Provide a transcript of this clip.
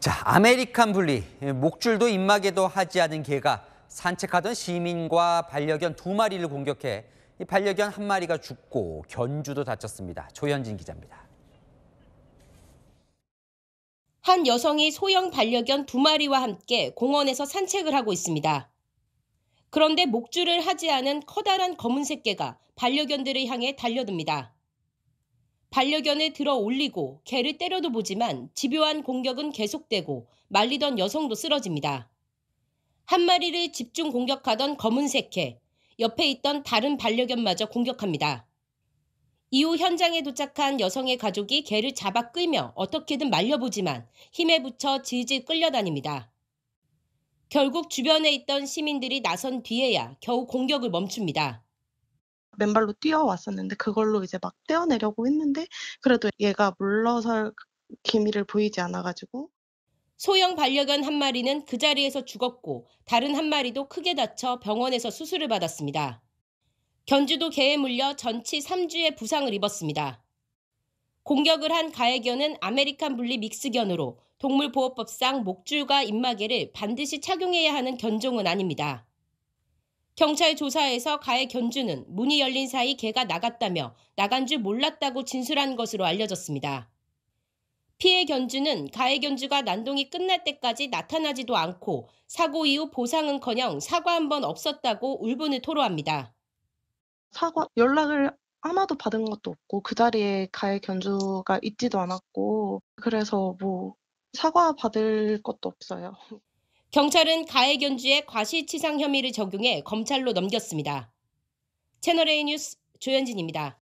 자, 아메리칸 분리, 예, 목줄도 입마개도 하지 않은 개가 산책하던 시민과 반려견 두 마리를 공격해 이 반려견 한 마리가 죽고 견주도 다쳤습니다. 조현진 기자입니다. 한 여성이 소형 반려견 두 마리와 함께 공원에서 산책을 하고 있습니다. 그런데 목줄을 하지 않은 커다란 검은색 개가 반려견들을 향해 달려듭니다. 반려견에 들어 올리고 개를 때려도 보지만 집요한 공격은 계속되고 말리던 여성도 쓰러집니다. 한 마리를 집중 공격하던 검은색 개, 옆에 있던 다른 반려견마저 공격합니다. 이후 현장에 도착한 여성의 가족이 개를 잡아 끌며 어떻게든 말려보지만 힘에 붙여 질질 끌려다닙니다. 결국 주변에 있던 시민들이 나선 뒤에야 겨우 공격을 멈춥니다. 맨발로 뛰어왔었는데 그걸로 이제 막 떼어내려고 했는데 그래도 얘가 물러설 기미를 보이지 않아가지고 소형 반려견 한 마리는 그 자리에서 죽었고 다른 한 마리도 크게 다쳐 병원에서 수술을 받았습니다. 견주도 개에 물려 전치 3주의 부상을 입었습니다. 공격을 한 가해견은 아메리칸 분리 믹스견으로 동물보호법상 목줄과 입마개를 반드시 착용해야 하는 견종은 아닙니다. 경찰 조사에서 가해 견주는 문이 열린 사이 개가 나갔다며 나간 줄 몰랐다고 진술한 것으로 알려졌습니다. 피해 견주는 가해 견주가 난동이 끝날 때까지 나타나지도 않고 사고 이후 보상은커녕 사과 한 번 없었다고 울분을 토로합니다. 사과 연락을 아마도 받은 것도 없고 그 자리에 가해 견주가 있지도 않았고 그래서 뭐 사과 받을 것도 없어요. 경찰은 가해 견주에 과시치상 혐의를 적용해 검찰로 넘겼습니다. 채널A 뉴스 조현진입니다.